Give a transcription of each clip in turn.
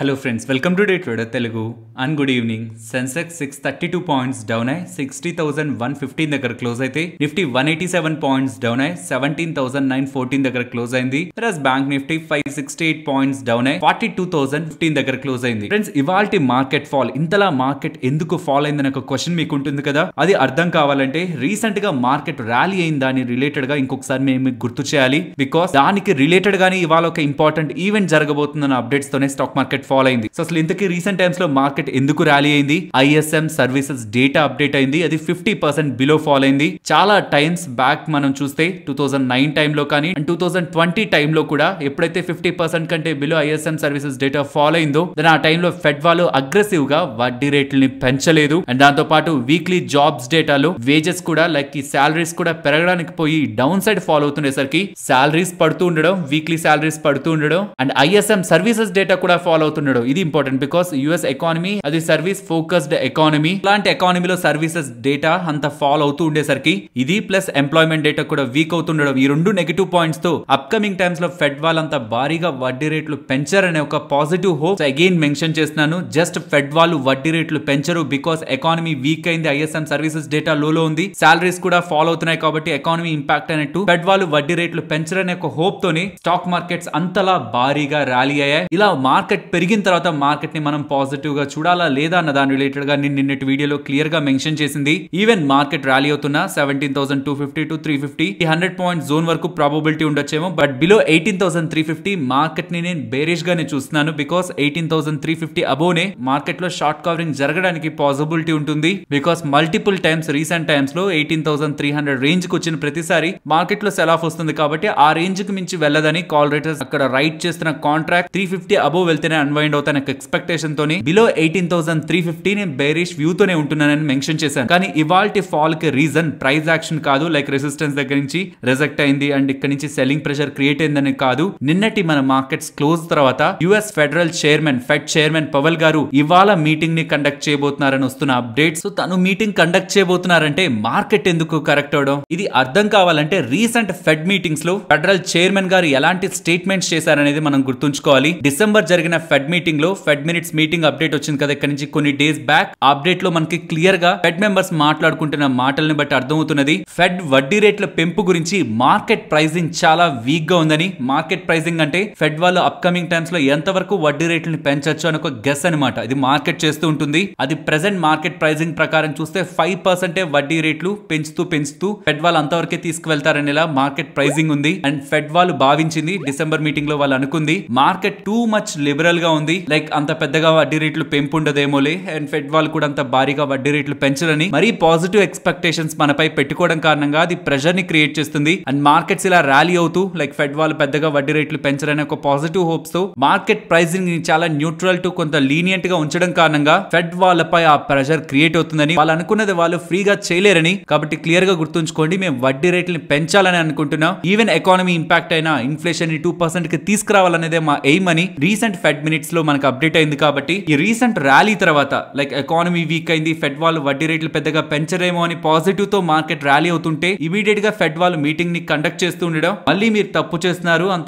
hello friends welcome to day trader Telugu and good evening sensex six thirty two points down అయ్యి sixty thousand one fifteen దగ్గర close అయితే nifty one eighty seven points down అయ్యి seventeen thousand nine fourteen దగ్గర close అయింది plus bank nifty five sixty eight points down అయ్యి forty two thousand fifteen దగ్గర close అయింది friends ఇవాల్టి మార్కెట్ ఫాల్ ఇంతలా మార్కెట్ ఎందుకు ఫాల్ అయిందని ఒక క్వశ్చన్ మీకు ఉంటుంది కదా అది అర్థం కావాలంటే రీసెంట్ గా మార్కెట్ ర్యాలీ అయింది దాని రిలేటెడ్ గా ఇంకొకసారి మేము గుర్తు చేయాలి బికాస్ దానికి రిలేటెడ్ గానీ ఇవాళ ఒక ఇంపార్టెంట్ ఈవెంట్ జరగబోతుందన్న అప్డేట్స్ తోనే స్టాక్ మార్కెట్ ఫాలో అయింది సో అసలు ఇంతకీ రీసెంట్ టైమ్స్ లో మార్కెట్ ఎందుకు ర్యాలీ అయింది ఐఎస్ఎం సర్వీసెస్ డేటా అప్డేట్ అయింది అది ఫిఫ్టీ పర్సెంట్ బిలో ఫాలో అయింది చాలా టైమ్స్ బ్యాక్ మనం చూస్తే టూ థౌసండ్ నైన్ టైంలో కానీ అండ్ టూ థౌసండ్ ట్వంటీ లో కూడా ఎప్పుడైతే ఫిఫ్టీ పర్సెంట్ కంటే below ISM services data fall అయిందో దాని ఆ టైంలో ఫెడ్ వాళ్ళు అగ్రెసివ్ గా వడ్డీ రేట్లని పెంచలేదు అండ్ దాంతో పాటు వీక్లీ జాబ్స్ డేటాలో వేజెస్ కూడా లైక్ ఈ శాలరీస్ కూడా పెరగడానికి పోయి డౌన్ సైడ్ ఫాలో అవుతుండేసరికి శాలరీస్ పడుతూ ఉండడం వీక్లీ శాలరీస్ పడుతూ ఉండడం అండ్ ఐఎస్ఎం సర్వీసెస్ డేటా కూడా ఫాలో అవుతుంది అవుతున్నాడు ఇది ఇంపార్టెంట్ బికాస్ యుఎస్ ఎకానమీ అది సర్వీస్ ఫోకస్డ్ ఎకానమీ ఇలాంటి ఎకానమీలో సర్వీసెస్ డేటా అంత ఫాల్ అవుతూ ఉండేసరికి ఇది ప్లస్ ఎంప్లాయ్మెంట్ డేటా కూడా వీక్ అవుతుండడం ఈ రెండు నెగిటివ్ పాయింట్స్ తో అప్కమింగ్ టైమ్స్ లో ఫెడ్ అంత భారీగా వడ్డీ రేట్లు పెంచారనే ఒక పాజిటివ్ హోప్ అగైన్ మెన్షన్ చేస్తున్నాను జస్ట్ ఫెడ్ వాళ్ళు వడ్డీ రేట్లు పెంచరు బికాస్ ఎకానమీ వీక్ అయింది ఐఎస్ఎం సర్వీసెస్ డేటా లోలో ఉంది సాలరీస్ కూడా ఫాలో అవుతున్నాయి కాబట్టి ఎకానమీ ఇంపాక్ట్ అయినట్టు ఫెడ్ వాళ్ళు వడ్డీ రేట్లు పెంచరనే ఒక హోప్ తోని స్టాక్ మార్కెట్స్ అంతలా భారీగా ర్యాలీ అయ్యాయి ఇలా మార్కెట్ పెరిగి పెరిగిన తర్వాత మార్కెట్ని మనం పాజిటివ్గా చూడాలా లేదా అన్న దాని రిలేటెడ్గా నేను నిన్నటి వీడియోలో క్లియర్గా మెన్షన్ చేసింది ఈవెన్ మార్కెట్ ర్యాలీ అవుతున్న seventeen thousand two fifty to three fifty hundred point zone వరకు ప్రాబిలిటీ ఉండొచ్చేమో but below eighteen thousand three fifty మార్కెట్ని నేను బేరిష్గానే చూస్తున్నాను because eighteen thousand three fifty అబోనే మార్కెట్లో షార్ట్ కవరింగ్ జరగడానికి పాసిబిలిటీ ఉంటుంది బికాస్ మల్టిపుల్ టైమ్స్ రీసెంట్ టైమ్స్లో ఎయిటీన్ థౌసండ్ త్రీ హండ్రెడ్ రేంజ్కి వచ్చిన ప్రతిసారి మార్కెట్లో సెల్ ఆఫ్ వస్తుంది కాబట్టి ఆ రేంజ్కి మించి వెళ్ళదని కాల్ రేటర్స్ అక్కడ రైట్ చేస్తున్న కాంట్రాక్ట్ త్రీ ఫిఫ్టీ అబోవ్ వెళ్తేనే అన్వ అన్వైండ్ అవుతా నాకు ఎక్స్పెక్టేషన్ తోని below eighteen thousand three fifty నేను బేరిష్ వ్యూ తోనే ఉంటున్నానని మెన్షన్ చేశాను కానీ ఇవాల్టి ఫాల్ కి రీజన్ ప్రైస్ యాక్షన్ కాదు లైక్ రెసిస్టెన్స్ దగ్గర నుంచి రిజెక్ట్ అయింది అండ్ ఇక్కడ నుంచి సెల్లింగ్ ప్రెషర్ క్రియేట్ అయిందని కాదు నిన్నటి మన మార్కెట్స్ క్లోజ్ తర్వాత US federal chairman Fed chairman Powell గారు ఇవాళ మీటింగ్ ని కండక్ట్ చేయబోతున్నారని వస్తున్న అప్డేట్స్ తను మీటింగ్ కండక్ట్ చేయబోతున్నారంటే మార్కెట్ ఎందుకు కరెక్ట్ అవడం ఇది అర్థం కావాలంటే రీసెంట్ ఫెడ్ మీటింగ్స్ లో ఫెడరల్ చైర్మన్ గారు ఎలాంటి స్టేట్మెంట్స్ చేశారనేది మనం గుర్తుంచుకోవాలి డిసెంబర్ జరిగిన ఫెడ్ మీటింగ్ లో ఫెడ్ మినిట్స్ మీటింగ్ అప్డేట్ వచ్చింది కదా ఇక్కడ నుంచి కొన్ని డేస్ బ్యాక్ అప్డేట్ లో మనకి క్లియర్ గా ఫెడ్ మెంబర్స్ మాట్లాడుకుంటున్న మాటల్ని బట్టి అర్థమవుతున్నది ఫెడ్ వడ్డీ రేట్ల పెంపు గురించి మార్కెట్ ప్రైజింగ్ చాలా వీక్ గా ఉందని మార్కెట్ ప్రైజింగ్ అంటే ఫెడ్ వాళ్ళు అప్కమింగ్ టైమ్స్ లో ఎంత వరకు వడ్డీ రేట్లు పెంచొచ్చు అని ఒక గెస్ అనమాట ఇది మార్కెట్ చేస్తూ ఉంటుంది అది ప్రెసెంట్ మార్కెట్ ప్రైజింగ్ ప్రకారం చూస్తే ఫైవ్ పర్సెంటే వడ్డీ రేట్లు పెంచుతూ పెంచుతూ ఫెడ్ వాళ్ళు అంతవరకే తీసుకువెళ్తారనేలా మార్కెట్ ప్రైజింగ్ ఉంది అండ్ ఫెడ్ వాళ్ళు భావించింది డిసెంబర్ మీటింగ్ లో వాళ్ళు అనుకుంది మార్కెట్ టూ మచ్ లిబరల్ గా గా ఉంది లైక్ అంత పెద్దగా వడ్డీ రేట్లు పెంపు ఉండదేమోలే అండ్ ఫెడ్ వాళ్ళు కూడా అంత భారీగా వడ్డీ రేట్లు పెంచరని మరీ పాజిటివ్ ఎక్స్పెక్టేషన్స్ మనపై పెట్టుకోవడం కారణంగా అది ప్రెషర్ ని క్రియేట్ చేస్తుంది అండ్ మార్కెట్స్ ఇలా ర్యాలీ అవుతూ లైక్ ఫెడ్ వాళ్ళు పెద్దగా వడ్డీ రేట్లు పెంచరని ఒక పాజిటివ్ హోప్స్ తో మార్కెట్ ప్రైసింగ్ చాలా న్యూట్రల్ టు కొంత లీనియంట్ గా ఉంచడం కారణంగా ఫెడ్ వాళ్ళపై ఆ ప్రెషర్ క్రియేట్ అవుతుందని వాళ్ళు అనుకున్నది వాళ్ళు ఫ్రీగా చేయలేరని కాబట్టి క్లియర్ గా గుర్తుంచుకోండి మేము వడ్డీ రేట్లను పెంచాలని అనుకుంటున్నాం ఈవెన్ ఎకానమీ ఇంపాక్ట్ అయినా ఇన్ఫ్లేషన్ ని టూ పర్సెంట్ కి తీసుకురావాలనేదే మా ఎయిమ్ అని రీసెంట్ ఫెడ్ మినిట్ లో మనకు అప్డేట్ అయింది కాబట్టి ఈ రీసెంట్ ర్యాలీ తర్వాత లైక్ ఎకానమీ వీక్ అయింది ఫెడ్ వాళ్ళు వడ్డీ రేట్లు పెద్దగా పెంచరేమో అని పాజిటివ్ తో మార్కెట్ ర్యాలీ అవుతుంటే ఇమీడియట్గా ఫెడ్ వాళ్ళు మీటింగ్ ని కండక్ట్ చేస్తూ ఉండడం మళ్ళీ మీరు తప్పు చేస్తున్నారు అంత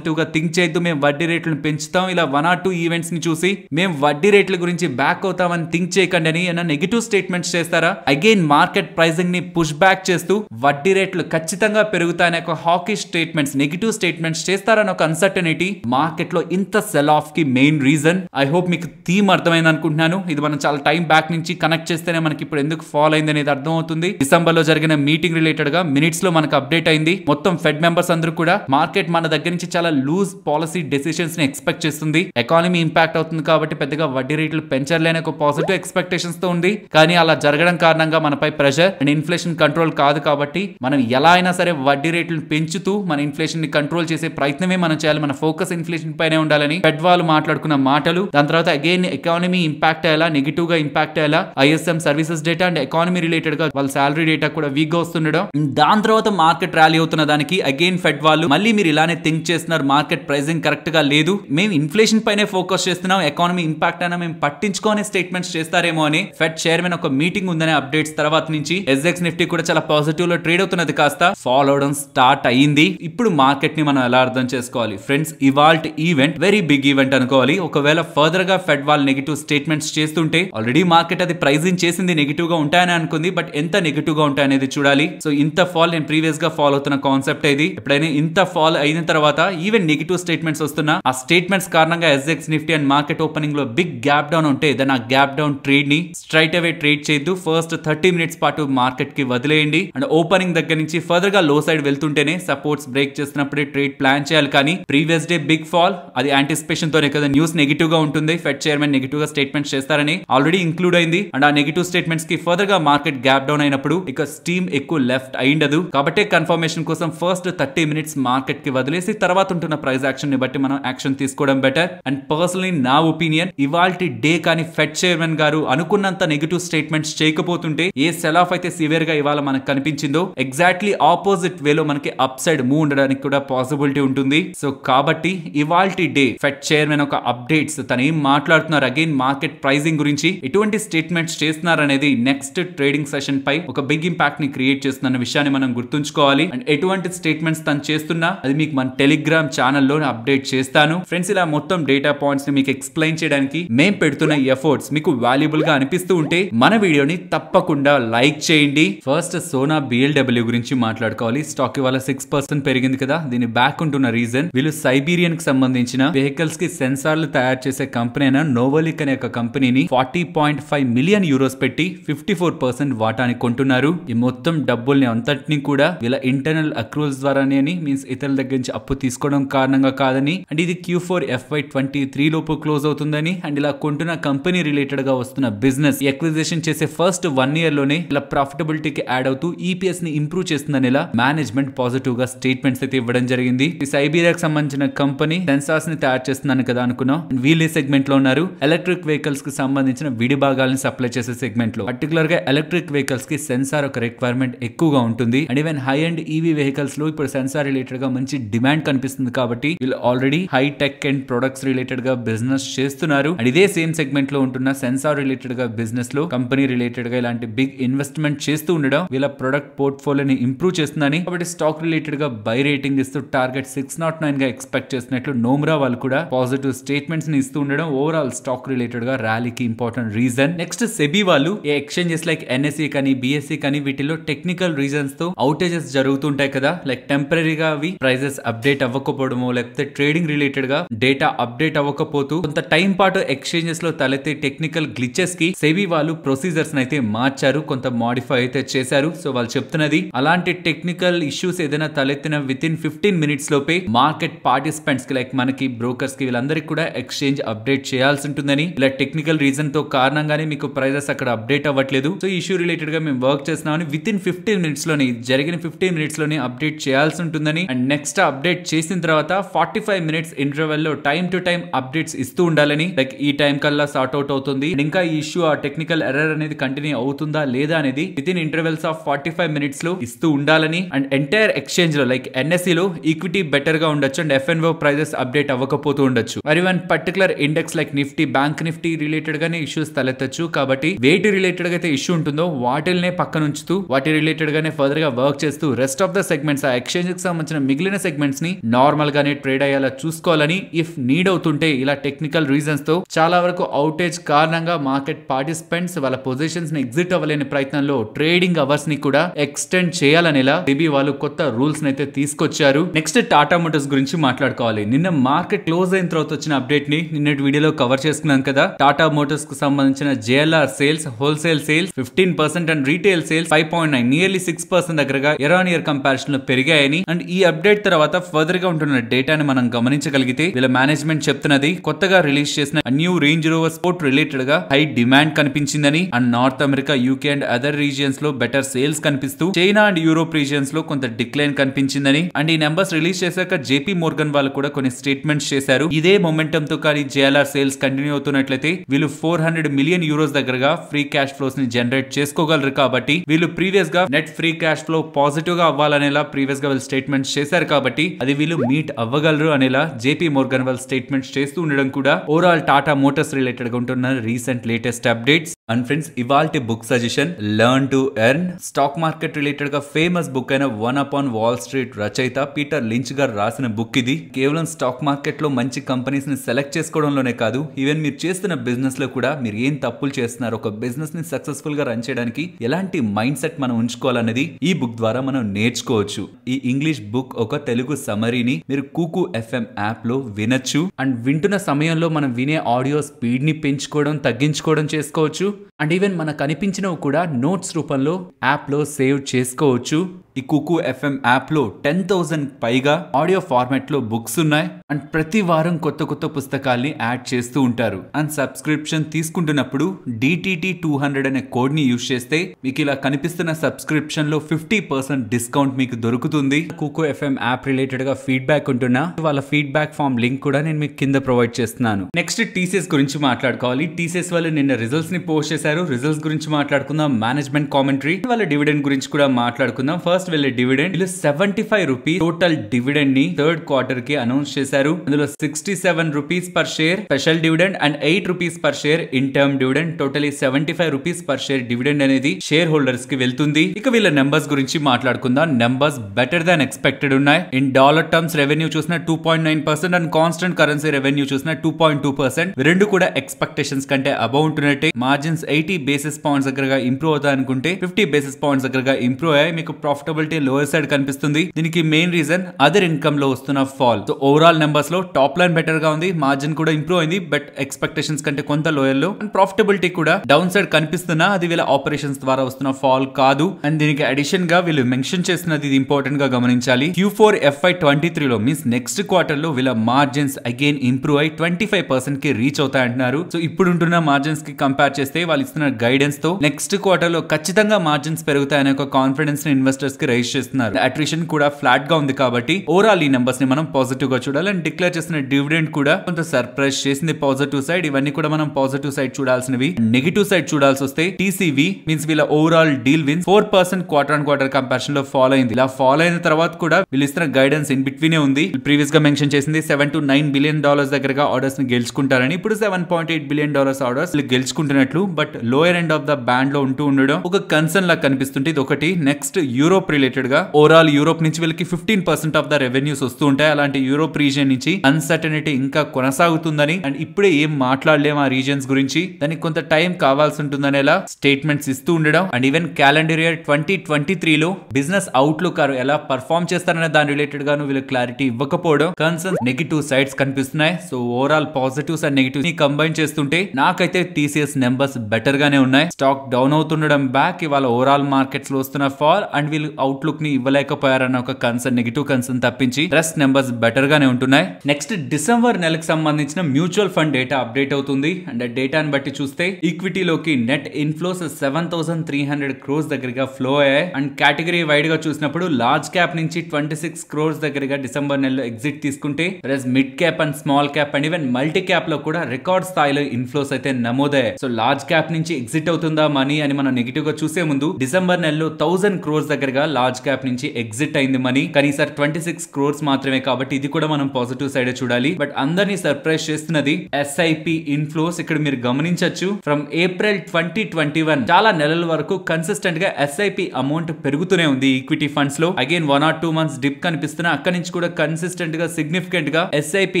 గా థింక్ చేయొద్దు మేము వడ్డీ రేట్లను పెంచుతాం ఇలా వన్ ఆర్ టూ ఈవెంట్స్ ని చూసి మేము వడ్డీ రేట్ల గురించి బ్యాక్ అవుతామని థింక్ చేయకండి అని ఏమైనా నెగిటివ్ స్టేట్మెంట్స్ చేస్తారా అగైన్ మార్కెట్ ప్రైజింగ్ ని పుష్ బ్యాక్ చేస్తూ వడ్డీ రేట్లు ఖచ్చితంగా పెరుగుతాయనే ఒక హాకీ స్టేట్మెంట్స్ నెగిటివ్ స్టేట్మెంట్స్ చేస్తారని ఒక అన్సర్టనిటీ మార్కెట్ లో ఇంత సెల్ ఆఫ్ కి మెయిన్ రీజన్ ఐ హోప్ మీకు థీమ్ అర్థమైంది అనుకుంటున్నాను ఇది మనం చాలా టైం బ్యాక్ నుంచి కనెక్ట్ చేస్తేనే మనకి ఇప్పుడు ఎందుకు ఫాలో అయింది అనేది అర్థమవుతుంది లో జరిగిన మీటింగ్ రిలేటెడ్ గా లో మనకు అప్డేట్ అయింది మొత్తం ఫెడ్ మెంబర్స్ అందరూ కూడా మార్కెట్ మన దగ్గర నుంచి చాలా లూజ్ పాలసీ డెసిషన్స్ ని ఎక్స్పెక్ట్ చేస్తుంది ఎకానమీ ఇంపాక్ట్ అవుతుంది కాబట్టి పెద్దగా వడ్డీ రేట్లు పెంచలేని ఒక పాజిటివ్ ఎక్స్పెక్టేషన్స్ తో ఉంది కానీ అలా జరగడం కారణంగా మనపై ప్రెషర్ అండ్ ఇన్ఫ్లేషన్ కంట్రోల్ కాదు కాబట్టి మనం ఎలా అయినా సరే వడ్డీ రేట్లను పెంచుతూ మన ఇన్ఫ్లేషన్ ని కంట్రోల్ చేసే ప్రయత్నమే మనం చేయాలి మన ఫోకస్ ఇన్ఫ్లేషన్ పైనే ఉండాలని ఫెడ్ వాళ్ళు మాట్లాడుకున్న మాటలు దాని తర్వాత అగైన్ ఎకానమీ ఇంపాక్ట్ అయ్యేలా నెగిటివ్ గా ఇంపాక్ట్ అయ్యేలా ISM services data and economy related గా వాళ్ళ శాలరీ డేటా కూడా వీక్ గా వస్తుండడం దాని తర్వాత మార్కెట్ ర్యాలీ అవుతున్న దానికి అగైన్ ఫెడ్ వాళ్ళు మళ్ళీ మీరు ఇలానే థింక్ చేస్తున్నారు మార్కెట్ ప్రైజింగ్ కరెక్ట్ గా లేదు మేము ఇన్ఫ్లేషన్ పైనే ఫోకస్ చేస్తున్నాం ఎకానమీ ఇంపాక్ట్ అయినా మేము పట్టించుకోని స్టేట్మెంట్స్ చేస్తారేమో అని ఫెడ్ చైర్మన్ ఒక మీటింగ్ ఉందనే అప్డేట్స్ తర్వాత నుంచి ఎస్ఎక్స్ నిఫ్టీ కూడా చాలా పాజిటివ్ లో ట్రేడ్ అవుతున్నది కాస్త ఫాలో అవడం స్టార్ట్ అయ్యింది ఇప్పుడు మార్కెట్ ని మనం ఎలా అర్థం చేసుకోవాలి ఫ్రెండ్స్ ఇవాల్ట్ ఈవెంట్ వెరీ బిగ్ ఈవెంట్ అనుకో గుర్తుపెట్టుకోవాలి ఒకవేళ గా ఫెడ్ వాళ్ళు నెగిటివ్ స్టేట్మెంట్స్ చేస్తుంటే ఆల్రెడీ మార్కెట్ అది ప్రైజింగ్ చేసింది నెగిటివ్ గా ఉంటాయని అనుకుంది బట్ ఎంత నెగిటివ్ గా ఉంటాయనేది చూడాలి సో ఇంత ఫాల్ నేను ప్రీవియస్ గా ఫాలో అవుతున్న కాన్సెప్ట్ ఇది ఎప్పుడైనా ఇంత ఫాల్ అయిన తర్వాత ఈవెన్ నెగిటివ్ స్టేట్మెంట్స్ వస్తున్నా ఆ స్టేట్మెంట్స్ కారణంగా SX nifty and market opening లో బిగ్ గ్యాప్ డౌన్ ఉంటే దాని ఆ గ్యాప్ డౌన్ ట్రేడ్ ని స్ట్రైట్ అవే ట్రేడ్ చేయొద్దు ఫస్ట్ థర్టీ మినిట్స్ పాటు మార్కెట్ కి వదిలేయండి అండ్ ఓపెనింగ్ దగ్గర నుంచి ఫర్దర్ గా లో సైడ్ వెళ్తుంటేనే సపోర్ట్స్ బ్రేక్ చేస్తున్నప్పుడే ట్రేడ్ ప్లాన్ చేయాలి కానీ ప్రీవియస్ డే బిగ్ ఫాల్ అది యాంటిసిపేషన్ తోనే కదా న్యూస్ నెగిటివ్ గా ఉంటుంది ఫెడ్ చైర్మన్ నెగిటివ్ గా స్టేట్మెంట్స్ చేస్తారని ఆల్రెడీ ఇంక్లూడ్ అయింది అండ్ ఆ నెగిటివ్ స్టేట్మెంట్స్ కి ఫర్దర్ గా మార్కెట్ గ్యాప్ డౌన్ అయినప్పుడు ఇక స్టీమ్ ఎక్కువ లెఫ్ట్ అయిండదు కాబట్టి కన్ఫర్మేషన్ కోసం ఫస్ట్ థర్టీ మినిట్స్ మార్కెట్ కి వదిలేసి తర్వాత ఉంటున్న ప్రైస్ యాక్షన్ ని బట్టి మనం యాక్షన్ తీసుకోవడం బెటర్ అండ్ పర్సనలీ నా ఒపీనియన్ ఇవాల్టి డే కానీ ఫెడ్ చైర్మన్ గారు అనుకున్నంత నెగిటివ్ స్టేట్మెంట్స్ చేయకపోతుంటే ఏ సెల్ ఆఫ్ అయితే సివియర్ గా ఇవాళ మనకు కనిపించిందో ఎగ్జాక్ట్లీ ఆపోజిట్ వేలో మనకి అప్ సైడ్ మూవ్ ఉండడానికి కూడా పాసిబిలిటీ ఉంటుంది సో కాబట్టి ఇవాల్టి డే ఫెడ్ చైర్మన్ ఒక అప్డేట్స్ తను ఏం మాట్లాడుతున్నారు అగైన్ మార్కెట్ ప్రైజింగ్ గురించి ఎటువంటి స్టేట్మెంట్స్ చేస్తున్నారనేది నెక్స్ట్ ట్రేడింగ్ సెషన్ పై ఒక బిగ్ ఇంపాక్ట్ ని క్రియేట్ చేస్తున్న విషయాన్ని మనం గుర్తుంచుకోవాలి అండ్ ఎటువంటి స్టేట్మెంట్స్ తను చేస్తున్నా అది మీకు మన టెలిగ్రామ్ ఛానల్లో అప్డేట్ చేస్తాను ఫ్రెండ్స్ ఇలా మొత్తం డేటా పాయింట్స్ ని మీకు ఎక్స్ప్లెయిన్ చేయడానికి మేం పెడుతున్న ఎఫర్ట్స్ మీకు వాల్యుబుల్ గా అనిపిస్తూ ఉంటే మన వీడియోని తప్పకుండా లైక్ చేయండి ఫస్ట్ సోనా బిఎల్డబ్ల్యూ గురించి మాట్లాడుకోవాలి స్టాక్ ఇవాళ సిక్స్ పర్సెంట్ పెరిగింది కదా దీని బ్యాక్ ఉంటున్న రీజన్ వీళ్ళు సైబీరియన్ కి సంబంధించిన వెహికల్స్ కి సెన్సర్ సెన్సార్లు తయారు చేసే కంపెనీ అయిన నోవలిక్ అనే ఒక కంపెనీని forty point five million euros పెట్టి ఫిఫ్టీ ఫోర్ పర్సెంట్ వాటాని కొంటున్నారు ఈ మొత్తం డబ్బుల్ని అంతటిని కూడా వీళ్ళ ఇంటర్నల్ అక్రూల్స్ ద్వారానే అని మీన్స్ ఇతరుల దగ్గర నుంచి అప్పు తీసుకోవడం కారణంగా కాదని అండ్ ఇది Q four FY twenty three లోపు క్లోజ్ అవుతుందని అండ్ ఇలా కొంటున్న కంపెనీ రిలేటెడ్ గా వస్తున్న బిజినెస్ ఎక్విజిషన్ చేసే ఫస్ట్ వన్ ఇయర్ లోనే ఇలా ప్రాఫిటబిలిటీకి యాడ్ అవుతూ ఈపీఎస్ ని ఇంప్రూవ్ చేస్తుందని ఇలా మేనేజ్మెంట్ పాజిటివ్ గా స్టేట్మెంట్స్ అయితే ఇవ్వడం జరిగింది ఈ సైబీరియా సంబంధించిన కంపెనీ సెన్సార్స్ ని తయారు చేస్తున్నాను కదా అనుకున్నాం వీల్ సెగ్మెంట్ లో ఉన్నారు ఎలక్ట్రిక్ వెహికల్స్ కి సంబంధించిన విడి భాగాలను సప్లై చేసే సెగ్మెంట్ లో పర్టికులర్ గా ఎలక్ట్రిక్ వెహికల్స్ కి సెన్సార్ ఒక రిక్వైర్మెంట్ ఎక్కువగా ఉంటుంది and even high and EV vehicles లో ఇప్పుడు సెన్సార్ రిలేటెడ్ గా మంచి డిమాండ్ కనిపిస్తుంది కాబట్టి వీళ్ళు already high tech and products related గా బిజినెస్ చేస్తున్నారు అండ్ ఇదే సేమ్ సెగ్మెంట్ లో ఉంటున్న సెన్సార్ రిలేటెడ్ గా బిజినెస్ లో కంపెనీ రిలేటెడ్ గా ఇలాంటి బిగ్ ఇన్వెస్ట్మెంట్ చేస్తూ ఉండడం వీళ్ళ ప్రొడక్ట్ పోర్ట్ఫోలియో ఇంప్రూవ్ చేస్తుందని కాబట్టి స్టాక్ రిలేటెడ్ గా బై రేటింగ్ ఇస్తూ టార్గెట్ సిక్స్ నాట్ నైన్ గా ఎక్స్పెక్ట్ చేసినట్లు నోమ్రా వాళ్ళు కూడా పాజిటివ్ స్టేట్మెంట్స్ ని ఇస్తూ ఉండడం ఓవరాల్ స్టాక్ రిలేటెడ్ గా ర్యాలీకి ఇంపార్టెంట్ రీజన్ నెక్స్ట్ సెబీ వాళ్ళు ఏ ఎక్స్చేంజెస్ లైక్ ఎన్ఎస్ఈ కానీ బిఎస్సి e కానీ వీటిలో టెక్నికల్ రీజన్స్ తో అవుటేజెస్ జరుగుతుంటాయి కదా లైక్ టెంపరీగా అవి ప్రైజెస్ అప్డేట్ అవ్వకపోవడము లేకపోతే ట్రేడింగ్ రిలేటెడ్ గా డేటా అప్డేట్ అవ్వకపోతూ కొంత టైం పాటు ఎక్స్చేంజెస్ లో తలెత్తే టెక్నికల్ గ్లిచెస్ కి సెబీ వాళ్ళు ప్రొసీజర్స్ అయితే మార్చారు కొంత మాడిఫై అయితే చేశారు సో వాళ్ళు చెప్తున్నది అలాంటి టెక్నికల్ ఇష్యూస్ ఏదైనా తలెత్తిన విత్ ఇన్ ఫిఫ్టీన్ మినిట్స్ లోపే మార్కెట్ పార్టిసిపెంట్స్ కి లైక్ మనకి బ్రోకర్స్ కి వీళ్ళందరికీ కూడా ఎక్స్చేంజ్ అప్డేట్ చేయాల్సి ఉంటుందని ఇలా టెక్నికల్ రీజన్ తో కారణంగానే మీకు ప్రైజెస్ అక్కడ అప్డేట్ అవ్వట్లేదు సో ఇష్యూ రిలేటెడ్ గా మేము వర్క్ చేస్తున్నామని విత్ ఇన్ ఫిఫ్టీన్ మినిట్స్ లోని జరిగిన ఫిఫ్టీన్ మినిట్స్ లోని అప్డేట్ చేయాల్సి ఉంటుందని అండ్ నెక్స్ట్ అప్డేట్ చేసిన తర్వాత ఫార్టీ ఫైవ్ మినిట్స్ ఇంటర్వెల్ లో టైం టు టైం అప్డేట్స్ ఇస్తూ ఉండాలని లైక్ ఈ టైం కల్లా సార్ట్ అవుట్ అవుతుంది ఇంకా ఈ ఇష్యూ ఆ టెక్నికల్ ఎర్రర్ అనేది కంటిన్యూ అవుతుందా లేదా అనేది within intervals of forty five minutes లో ఇస్తూ ఉండాలని అండ్ ఎంటైర్ ఎక్స్చేంజ్ లో లైక్ ఎన్ఎస్ఈ e లో ఈక్విటీ బెటర్ గా ఉండొచ్చు అండ్ ఎఫ్ఎన్ఓ ప్రైజెస్ అప్డేట్ అవ్వకపోతూ ఉండొచ్చు మరి మరి one particular index like Nifty bank Nifty related గానే ఇష్యూస్ తలెత్తచ్చు కాబట్టి వేటి రిలేటెడ్ గా అయితే ఇష్యూ ఉంటుందో వాటిల్నే పక్కన ఉంచుతూ వాటి రిలేటెడ్ గానే ఫర్దర్ గా వర్క్ చేస్తూ రెస్ట్ ఆఫ్ ద సెగ్మెంట్స్ ఆ ఎక్స్చేంజ్ కి సంబంధించిన మిగిలిన సెగ్మెంట్స్ ని నార్మల్ గానే ట్రేడ్ అయ్యేలా చూసుకోవాలని ఇఫ్ నీడ్ అవుతుంటే ఇలా టెక్నికల్ రీజన్స్ తో చాలా వరకు అవుటేజ్ కారణంగా మార్కెట్ పార్టిసిపెంట్స్ వాళ్ళ పొజిషన్స్ ని ఎగ్జిట్ అవ్వలేని ప్రయత్నంలో ట్రేడింగ్ అవర్స్ ని కూడా ఎక్స్టెండ్ చేయాలనేలా సెబీ వాళ్ళు కొత్త రూల్స్ అయితే తీసుకొచ్చారు నెక్స్ట్ టాటా మోటార్స్ గురించి మాట్లాడుకోవాలి నిన్న మార్కెట్ క్లోజ్ అయిన తర్వాత వచ్చిన అప్డేట్ ని నిన్నటి వీడియోలో కవర్ చేసుకున్నాం కదా టాటా మోటార్స్ కు సంబంధించిన JLR sales wholesale sales fifteen percent and retail sales five point nine nearly six percent దగ్గరగా ఇయర్ ఆన్ ఇయర్ కంపారిజన్ లో పెరిగాయని అండ్ ఈ అప్డేట్ తర్వాత ఫర్దర్ గా ఉంటున్న డేటాని మనం గమనించగలిగితే వీళ్ళ మేనేజ్మెంట్ చెప్తున్నది కొత్తగా రిలీజ్ చేసిన new Range Rover Sport related గా హై డిమాండ్ కనిపించిందని and North America UK and other regions లో బెటర్ సేల్స్ కనిపిస్తూ చైనా అండ్ యూరోప్ రీజియన్స్ లో కొంత డిక్లైన్ కనిపించిందని అండ్ ఈ నెంబర్స్ రిలీజ్ చేశాక జేపీ మోర్గన్ వాళ్ళు కూడా కొన్ని స్టేట్మెంట్స్ చేశారు ఇదే మొమెంట్ తో కానీ జేఎల్ఆర్ సేల్స్ కంటిన్యూ అవుతున్నట్లయితే వీళ్ళు ఫోర్ హండ్రెడ్ మిలియన్ యూరోస్ దగ్గరగా ఫ్రీ క్యాష్ ఫ్లోస్ ని జనరేట్ చేసుకోగలరు కాబట్టి వీళ్ళు ప్రీవియస్ గా net free cash flow positive గా అవ్వాలనేలా ప్రీవియస్ గా వీళ్ళు స్టేట్మెంట్స్ చేశారు కాబట్టి అది వీళ్ళు మీట్ అవ్వగలరు అనేలా జేపీ మోర్గన్ వాళ్ళు స్టేట్మెంట్స్ చేస్తూ ఉండడం కూడా ఓవరాల్ టాటా మోటార్స్ రిలేటెడ్ గా ఉంటున్న recent latest updates and friends ఇవాల్టి book suggestion learn to earn stock market related గా ఫేమస్ బుక్ అయిన one up on Wall Street రచయిత పీటర్ లించ్ గారు రాసిన బుక్ ఇది కేవలం స్టాక్ మార్కెట్ లో మంచి కంపెనీస్ ని సెలెక్ట్ చేసుకోవడంలోనే కాదు ఈవెన్ మీరు చేస్తున్న బిజినెస్ లో కూడా మీరు ఏం తప్పులు చేస్తున్నారు ఒక బిజినెస్ ని సక్సెస్ఫుల్ గా రన్ చేయడానికి ఎలాంటి మైండ్ సెట్ మనం ఉంచుకోవాలనేది ఈ బుక్ ద్వారా మనం నేర్చుకోవచ్చు ఈ ఇంగ్లీష్ బుక్ ఒక తెలుగు సమరీని మీరు కూకు ఎఫ్ఎం యాప్ లో వినొచ్చు అండ్ వింటున్న సమయంలో మనం వినే ఆడియో స్పీడ్ ని పెంచుకోవడం తగ్గించుకోవడం చేసుకోవచ్చు you అండ్ ఈవెన్ మనకు కనిపించినవి కూడా నోట్స్ రూపంలో యాప్లో సేవ్ చేసుకోవచ్చు ఈ కుకు ఎఫ్ఎం యాప్లో టెన్ థౌజండ్ పైగా ఆడియో ఫార్మాట్లో బుక్స్ ఉన్నాయి అండ్ ప్రతి వారం కొత్త కొత్త పుస్తకాల్ని యాడ్ చేస్తూ ఉంటారు అండ్ సబ్స్క్రిప్షన్ తీసుకుంటున్నప్పుడు డిటిటి టూ హండ్రెడ్ అనే కోడ్ని యూజ్ చేస్తే మీకు ఇలా కనిపిస్తున్న సబ్స్క్రిప్షన్లో ఫిఫ్టీ పర్సెంట్ డిస్కౌంట్ మీకు దొరుకుతుంది కుకు ఎఫ్ఎం యాప్ రిలేటెడ్గా ఫీడ్బ్యాక్ ఉంటున్నా వాళ్ళ ఫీడ్బ్యాక్ ఫామ్ లింక్ కూడా నేను మీకు కింద ప్రొవైడ్ చేస్తున్నాను నెక్స్ట్ టీసీఎస్ గురించి మాట్లాడుకోవాలి టీసీఎస్ వాళ్ళు నిన్న రిజల్ట్స్ని పోస్ట్ చేశారు చేశారు రిజల్ట్స్ గురించి మాట్లాడుకుందాం మేనేజ్మెంట్ కామెంటరీ వాళ్ళ డివిడెండ్ గురించి కూడా మాట్లాడుకుందాం ఫస్ట్ వెళ్ళే డివిడెండ్ వీళ్ళు seventy five rupees total dividend ని థర్డ్ క్వార్టర్ కి అనౌన్స్ చేశారు అందులో sixty seven rupees per share special dividend and eight rupees per share interim dividend total seventy five rupees per share dividend అనేది share holders కి వెళ్తుంది ఇక వీళ్ళ numbers గురించి మాట్లాడుకుందాం నెంబర్స్ బెటర్ దాన్ ఎక్స్పెక్టెడ్ ఉన్నాయి ఇన్ డాలర్ టర్మ్స్ రెవెన్యూ చూసిన two point nine percent and constant currency revenue చూసిన టూ పాయింట్ టూ పర్సెంట్ రెండు కూడా ఎక్స్పెక్టేషన్స్ కంటే అబౌ ఉంటున్నట్టే margins eight eighty basis points దగ్గరగా ఇంప్రూవ్ అవుతాయి అనుకుంటే ఫిఫ్టీ బేసిస్ పాయింట్స్ దగ్గరగా ఇంప్రూవ్ అయ్యి మీకు ప్రాఫిటబిలిటీ లోయర్ సైడ్ కనిపిస్తుంది దీనికి మెయిన్ రీజన్ అదర్ ఇన్కమ్ లో వస్తున్న ఫాల్ సో ఓవరాల్ నెంబర్స్ లో టాప్ లైన్ బెటర్ గా ఉంది మార్జిన్ కూడా ఇంప్రూవ్ అయింది బట్ ఎక్స్పెక్టేషన్స్ కంటే కొంత లోయర్ లో అండ్ ప్రాఫిటబిలిటీ కూడా డౌన్ సైడ్ కనిపిస్తున్నా అది వీళ్ళ ఆపరేషన్స్ ద్వారా వస్తున్న ఫాల్ కాదు అండ్ దీనికి అడిషన్ గా వీళ్ళు మెన్షన్ చేసినది ఇది ఇంపార్టెంట్ గా గమనించాలి Q four FY twenty three లో మీన్స్ నెక్స్ట్ క్వార్టర్ లో వీళ్ళ మార్జిన్స్ అగైన్ ఇంప్రూవ్ అయ్యి ట్వంటీ ఫైవ్ పర్సెంట్ కి రీచ్ అవుతాయంటున్నారు సో ఇప్పుడు ఉంటున్న మార్జిన్స్ కి కంపేర్ చేస్తే వాళ్ళు ఇస్తున్న గైడెన్స్ తో నెక్స్ట్ క్వార్టర్ లో ఖచ్చితంగా మార్జిన్స్ పెరుగుతాయనే ఒక కాన్ఫిడెన్స్ ని ఇన్వెస్టర్స్ కి రైస్ చేస్తున్నారు అట్రిషన్ కూడా ఫ్లాట్ గా ఉంది కాబట్టి ఓవరాల్ ఈ నెంబర్స్ ని మనం పాజిటివ్ గా చూడాలి అండ్ డిక్లేర్ చేసిన డివిడెండ్ కూడా కొంత సర్ప్రైజ్ చేసింది పాజిటివ్ సైడ్ ఇవన్నీ కూడా మనం పాజిటివ్ సైడ్ చూడాల్సినవి నెగిటివ్ సైడ్ చూడాల్సి వస్తే టీసీవి మీన్స్ వీళ్ళ overall deal wins four percent quarter and quarter comparison లో ఫాలో అయింది ఇలా ఫాలో అయిన తర్వాత కూడా వీళ్ళు ఇస్తున్న గైడెన్స్ ఇన్ బిట్వీనే ఉంది ప్రీవియస్ గా మెన్షన్ చేసింది seven to nine billion dollars దగ్గరగా ఆర్డర్స్ ని గెలుచుకుంటారని ఇప్పుడు seven point eight billion dollars orders గెలుచుకుంటున్నట్లు but lower end of the band లో ఉంటూ ఉండడం ఒక కన్సర్న్ లాగా కనిపిస్తుంటే ఇది ఒకటి నెక్స్ట్ యూరోప్ రిలేటెడ్ గా ఓవరాల్ యూరోప్ నుంచి వీళ్ళకి fifteen percent of the revenues వస్తూ ఉంటాయి అలాంటి యూరోప్ రీజియన్ నుంచి అన్సర్టనిటీ ఇంకా కొనసాగుతుందని అండ్ ఇప్పుడే ఏం మాట్లాడలేము ఆ రీజియన్స్ గురించి దానికి కొంత టైం కావాల్సి ఉంటుందనేలా స్టేట్మెంట్స్ ఇస్తూ ఉండడం and even calendar year twenty twenty లో బిజినెస్ అవుట్లుక్ ఎలా పర్ఫామ్ చేస్తారనే దాని రిలేటెడ్ గాను వీళ్ళు క్లారిటీ ఇవ్వకపోవడం కన్సర్న్ నెగిటివ్ సైడ్స్ కనిపిస్తున్నాయి so overall positives and negatives ని కంబైన్ చేస్తుంటే నాకైతే టీసీఎస్ నెంబర్స్ బెటర్ బెటర్ గానే ఉన్నాయి స్టాక్ డౌన్ అవుతుండడం బ్యాక్ ఇవాళ ఓవరాల్ మార్కెట్స్ లో వస్తున్న ఫాల్ అండ్ వీళ్ళు అవుట్లుక్ ని ఇవ్వలేకపోయారన్న ఒక కన్సర్న్ నెగిటివ్ కన్సర్న్ తప్పించి రెస్ట్ నెంబర్స్ బెటర్ గానే ఉంటున్నాయి నెక్స్ట్ డిసెంబర్ నెలకు సంబంధించిన మ్యూచువల్ ఫండ్ డేటా అప్డేట్ అవుతుంది అండ్ డేటా బట్టి చూస్తే ఈక్విటీలోకి net inflows seven thousand three hundred crores దగ్గరగా ఫ్లో అయ్యాయి అండ్ కేటగిరీ వైడ్ గా చూసినప్పుడు లార్జ్ క్యాప్ నుంచి ట్వంటీ సిక్స్ క్రోర్స్ దగ్గరగా డిసెంబర్ నెలలో ఎగ్జిట్ తీసుకుంటే plus mid cap and small cap and even multi cap లో కూడా రికార్డ్ స్థాయిలో ఇన్ఫ్లోస్ అయితే నమోదయ్యాయి సో లార్జ్ క్యాప్ నుంచి ఎగ్జిట్ అవుతుందా మనీ అని మనం నెగిటివ్ గా చూసే ముందు డిసెంబర్ నెలలో థౌసండ్ క్రోర్స్ దగ్గరగా లార్జ్ క్యాప్ నుంచి ఎగ్జిట్ అయింది మనీ కానీ సార్ ట్వంటీ సిక్స్ క్రోర్స్ మాత్రమే కాబట్టి ఇది కూడా మనం పాజిటివ్ సైడ్ చూడాలి బట్ అందరినీ సర్ప్రైజ్ చేస్తున్నది ఎస్ఐపి ఇన్ఫ్లోస్ ఇక్కడ మీరు గమనించవచ్చు from April twenty twenty one చాలా నెలల వరకు కన్సిస్టెంట్ గా ఎస్ఐపి అమౌంట్ పెరుగుతూనే ఉంది ఈక్విటీ ఫండ్స్ లో again one or two months dip కనిపిస్తున్నా అక్కడ నుంచి కూడా కన్సిస్టెంట్ గా సిగ్నిఫికెంట్ గా ఎస్ఐపి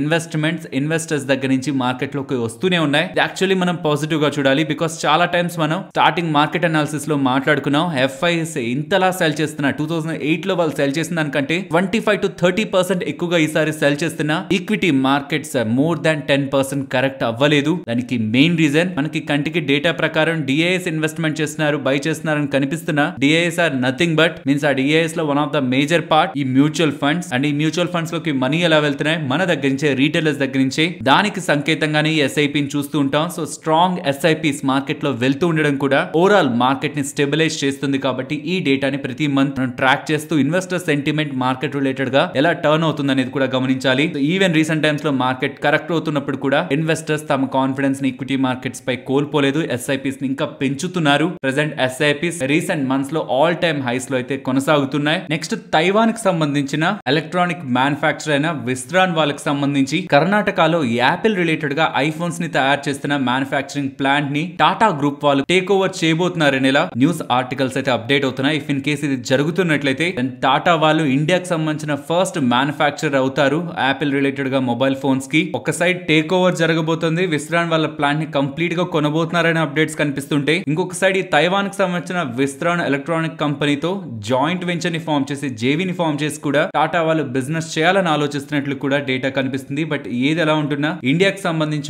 ఇన్వెస్ట్మెంట్స్ ఇన్వెస్టర్స్ దగ్గర నుంచి మార్కెట్ లోకి వస్తూనే ఉన్నాయి యాక్చువల్లీ మనం పాజిటివ్ గా చూడాలి బికాస్ బికాస్ చాలా టైమ్స్ మనం స్టార్టింగ్ మార్కెట్ అనాలిసిస్ లో మాట్లాడుకున్నాం ఎఫ్ఐఎస్ ఇంతలా సెల్ చేస్తున్నా టూ థౌసండ్ ఎయిట్ లో వాళ్ళు సెల్ చేసిన దానికంటే twenty five to thirty percent ఎక్కువగా ఈసారి సెల్ చేస్తున్న equity markets more than ten percent correct అవ్వలేదు దానికి మెయిన్ రీజన్ మనకి కంటికి డేటా ప్రకారం డిఐఎస్ ఇన్వెస్ట్మెంట్ చేస్తున్నారు బై చేస్తున్నారని కనిపిస్తున్న DIIs are nothing but means ఆ డిఐఎస్ లో one of the major part ఈ మ్యూచువల్ ఫండ్స్ అండ్ ఈ మ్యూచువల్ ఫండ్స్ లోకి మనీ ఎలా వెళ్తున్నాయి మన దగ్గర నుంచి రీటైలర్స్ దగ్గర నుంచి దానికి సంకేతంగానే ఎస్ఐపి చూస్తూ ఉంటాం సో స్ట్రాంగ్ ఎస్ఐపి స్మార్ట్ మార్కెట్లో వెళ్తూ ఉండడం కూడా ఓవరాల్ మార్కెట్ ని స్టెబిలైజ్ చేస్తుంది కాబట్టి ఈ డేటాని ప్రతి మంత్ ట్రాక్ చేస్తూ ఇన్వెస్టర్ సెంటిమెంట్ మార్కెట్ రిలేటెడ్ గా ఎలా టర్న్ అవుతుంది అనేది కూడా గమనించాలి ఈవెన్ రీసెంట్ టైమ్స్ లో మార్కెట్ కరెక్ట్ అవుతున్నప్పుడు కూడా ఇన్వెస్టర్స్ తమ కాన్ఫిడెన్స్ ని ఈక్విటీ మార్కెట్స్ పై కోల్పోలేదు ఎస్ఐపిస్ ని ఇంకా పెంచుతున్నారు ప్రెసెంట్ ఎస్ఐపిస్ రీసెంట్ మంత్స్ లో ఆల్ టైమ్ హైస్ లో అయితే కొనసాగుతున్నాయి నెక్స్ట్ తైవాన్ కి సంబంధించిన ఎలక్ట్రానిక్ మ్యానుఫాక్చర్ అయిన విస్త్రాన్ వాళ్ళకి సంబంధించి కర్ణాటకలో యాపిల్ రిలేటెడ్ గా ఐఫోన్స్ ని తయారు చేస్తున్న మ్యానుఫ్యాక్చరింగ్ ప్లాంట్ ని టాటా గ్రూప్ వాళ్ళు టేక్ ఓవర్ చేయబోతున్నారనేలా న్యూస్ ఆర్టికల్స్ అయితే అప్డేట్ అవుతున్నాయి ఇఫ్ ఇన్ కేసు ఇది జరుగుతున్నట్లయితే టాటా వాళ్ళు ఇండియాకి సంబంధించిన ఫస్ట్ మ్యానుఫ్యాక్చర్ అవుతారు యాపిల్ రిలేటెడ్ గా మొబైల్ ఫోన్స్ కి ఒక సైడ్ టేక్ ఓవర్ జరగబోతుంది విస్త్రాన్ వాళ్ళ ప్లాన్ ని కంప్లీట్ గా కొనబోతున్నారనే అప్డేట్స్ కనిపిస్తుంటే ఇంకొక సైడ్ ఈ తైవాన్ కి సంబంధించిన విస్ట్రాన్ ఎలక్ట్రానిక్ కంపెనీతో జాయింట్ వెంచర్ ని ఫామ్ చేసి జేవీని ఫామ్ చేసి కూడా టాటా వాళ్ళు బిజినెస్ చేయాలని ఆలోచిస్తున్నట్లు కూడా డేటా కనిపిస్తుంది బట్ ఏది ఎలా ఉంటున్నా ఇండియాకి సంబంధించి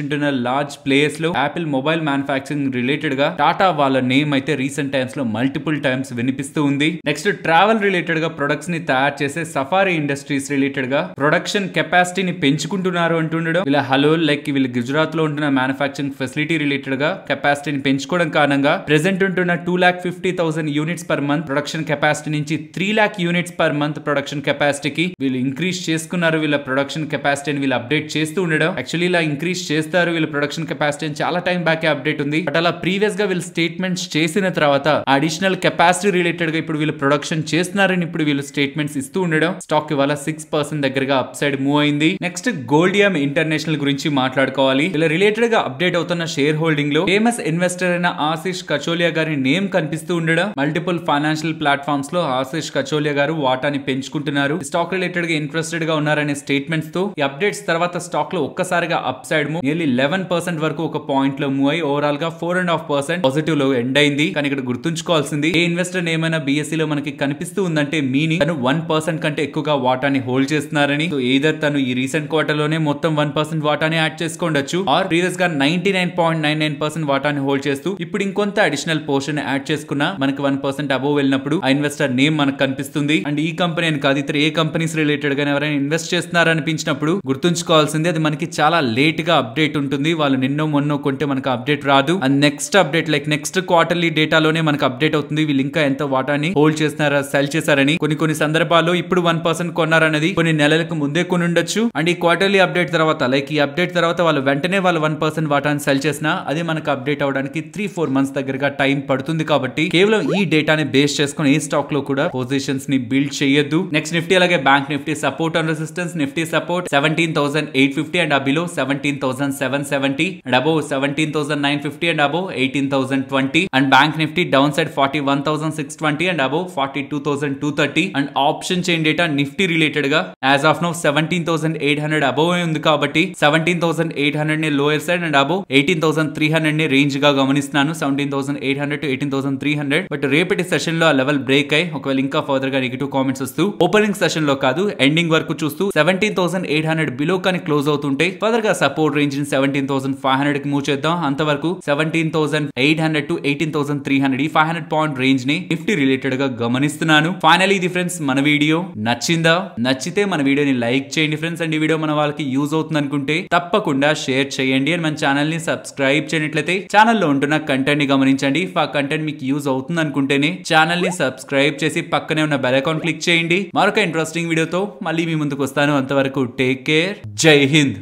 లార్జ్ ప్లేయర్స్ లో Apple mobile manufacturing something related గా టాటా వాళ్ళ నేమ్ అయితే రీసెంట్ టైమ్స్ లో మల్టిపుల్ టైమ్స్ వినిపిస్తూ ఉంది నెక్స్ట్ ట్రావెల్ రిలేటెడ్ గా ప్రొడక్ట్స్ ని తయారు చేసే సఫారీ ఇండస్ట్రీస్ రిలేటెడ్ గా ప్రొడక్షన్ కెపాసిటీని పెంచుకుంటున్నారు అంటుండడం ఇలా హలో లైక్ వీళ్ళు గుజరాత్ లో ఉంటున్న మ్యానుఫాక్చరింగ్ ఫెసిలిటీ రిలేటెడ్ గా కెపాసిటీని పెంచుకోవడం కారణంగా ప్రెసెంట్ ఉంటున్న two lakh fifty thousand units per month production capacity నుంచి three lakh units per month production కెపాసిటీకి వీళ్ళు ఇంక్రీజ్ చేసుకున్నారు వీళ్ళ ప్రొడక్షన్ కెపాసిటీని వీళ్ళు అప్డేట్ చేస్తూ ఉండడం యాక్చువల్లీ ఇలా ఇంక్రీజ్ చేస్తారు వీళ్ళ ప్రొడక్షన్ కెపాసిటీ చాలా టైం బ్యాక్ అప్డేట్ ఉంది బట్ అలా గా వీళ్ళు స్టేట్మెంట్స్ చేసిన తర్వాత అడిషనల్ కెపాసిటీ గా ఇప్పుడు వీళ్ళు ప్రొడక్షన్ చేస్తున్నారని ఇప్పుడు వీళ్ళు స్టేట్మెంట్స్ ఇస్తూ ఉండడం స్టాక్ ఇవాళ సిక్స్ పర్సెంట్ దగ్గరగా అప్ సైడ్ మూవ్ అయింది నెక్స్ట్ గోల్డియం ఇంటర్నేషనల్ గురించి మాట్లాడుకోవాలి ఇలా రిలేటెడ్ గా అప్డేట్ అవుతున్న షేర్ హోల్డింగ్ లో ఫేమస్ ఇన్వెస్టర్ అయిన ఆశీష్ కచోలియా గారి నేమ్ కనిపిస్తూ ఉండడం మల్టిపుల్ ఫైనాన్షియల్ ప్లాట్ఫామ్స్ లో ఆశీష్ కచోలియా గారు వాటాని పెంచుకుంటున్నారు స్టాక్ రిలేటెడ్ గా ఇంట్రెస్టెడ్ గా ఉన్నారనే స్టేట్మెంట్స్ తో ఈ అప్డేట్స్ తర్వాత స్టాక్ లో ఒక్కసారిగా up side move nearly eleven percent వరకు ఒక పాయింట్ లో మూవ్ అయ్యి ఓవరాల్ గా four four and half percent positive లో ఎండ్ అయింది కానీ ఇక్కడ గుర్తుంచుకోవాల్సింది ఏ ఇన్వెస్టర్ ఏమైనా బీఎస్సీ e లో మనకి కనిపిస్తూ ఉందంటే మీనింగ్ తను వన్ పర్సెంట్ కంటే ఎక్కువగా వాటాని హోల్డ్ చేస్తున్నారని ఏదర్ తను ఈ రీసెంట్ క్వార్టర్ లోనే మొత్తం వన్ పర్సెంట్ వాటాని యాడ్ చేసుకోవచ్చు ఆర్ ప్రీవియస్ గా ninety nine point nine nine percent వాటాని హోల్డ్ చేస్తూ ఇప్పుడు ఇంకొంత అడిషనల్ పోర్షన్ యాడ్ చేసుకున్న మనకి వన్ పర్సెంట్ అబోవ్ వెళ్ళినప్పుడు ఆ ఇన్వెస్టర్ నేమ్ మనకు కనిపిస్తుంది అండ్ ఈ కంపెనీ అని కాదు ఇతర ఏ కంపెనీస్ రిలేటెడ్ గా ఎవరైనా ఇన్వెస్ట్ చేస్తున్నారు అనిపించినప్పుడు గుర్తుంచుకోవాల్సింది అది మనకి చాలా లేట్ గా అప్డేట్ ఉంటుంది వాళ్ళు నిన్నో మొన్నో కొంటే మనకు అప్డేట్ రాదు and next update like next quarterly డేటాలోనే మనకు అప్డేట్ అవుతుంది వీళ్ళు ఇంకా ఎంత వాటాని హోల్డ్ చేస్తున్నారా సెల్ చేశారని కొన్ని కొన్ని సందర్భాల్లో ఇప్పుడు వన్ పర్సెంట్ కొన్నారనేది కొన్ని నెలలకు ముందే కొని ఉండొచ్చు అండ్ ఈ క్వార్టర్లీ అప్డేట్ తర్వాత లైక్ ఈ అప్డేట్ తర్వాత వాళ్ళు వెంటనే వాళ్ళు వన్ పర్సెంట్ వాటాన్ని సెల్ చేసినా అది మనకు అప్డేట్ అవడానికి త్రీ ఫోర్ మంత్స్ దగ్గరగా టైం పడుతుంది కాబట్టి కేవలం ఈ డేటాని బేస్ చేసుకుని ఏ స్టాక్ లో కూడా పొజిషన్స్ ని బిల్డ్ చేయొద్దు నెక్స్ట్ నిఫ్టీ అలాగే bank Nifty support and resistance Nifty support seventeen thousand eight fifty and ఆ below seventeen thousand seven seventy and above seventeen thousand nine fifty and above above 18,020 and Bank Nifty downside 41,620 and above 42,230 and option chain data Nifty related గా as of now seventeen thousand eight hundred above ఉంది కాబట్టి seventeen thousand eight hundred ని lower side and above eighteen thousand three hundred ని range గా గమనిస్తున్నాను seventeen thousand eight hundred to eighteen thousand three hundred but రేపటి session లో ఆ level break అయ్యి ఒకవేళ ఇంకా ఫర్దర్ గా నెగిటివ్ కామెంట్స్ వస్తూ ఓపెనింగ్ సెషన్ లో కాదు ఎండింగ్ వరకు చూస్తూ seventeen thousand eight hundred below కానీ క్లోజ్ అవుతుంటే ఫర్దర్ గా సపోర్ట్ రేంజ్ ని సెవెంటీన్ థౌసండ్ ఫైవ్ హండ్రెడ్ కి మూవ్ చేద్దాం అంతవరకు seventeen seventeen thousand eight hundred to eighteen thousand three hundred ఈ ఫైవ్ హండ్రెడ్ పాయింట్ రేంజ్ ని నిఫ్టీ రిలేటెడ్ గా గమనిస్తున్నాను ఫైనల్ ఇది ఫ్రెండ్స్ మన వీడియో నచ్చిందా నచ్చితే మన వీడియోని లైక్ చేయండి ఫ్రెండ్స్ అండ్ ఈ వీడియో మన వాళ్ళకి యూజ్ అవుతుంది అనుకుంటే తప్పకుండా షేర్ చేయండి అండ్ మన ఛానల్ ని సబ్స్క్రైబ్ చేయనట్లయితే ఛానల్లో ఉంటున్న కంటెంట్ ని గమనించండి ఆ కంటెంట్ మీకు యూజ్ అవుతుంది అనుకుంటేనే ఛానల్ ని సబ్స్క్రైబ్ చేసి పక్కనే ఉన్న బెల్ అకౌంట్ క్లిక్ చేయండి మరొక ఇంట్రెస్టింగ్ వీడియోతో మళ్ళీ మీ ముందుకు వస్తాను అంతవరకు టేక్ కేర్ జై హింద్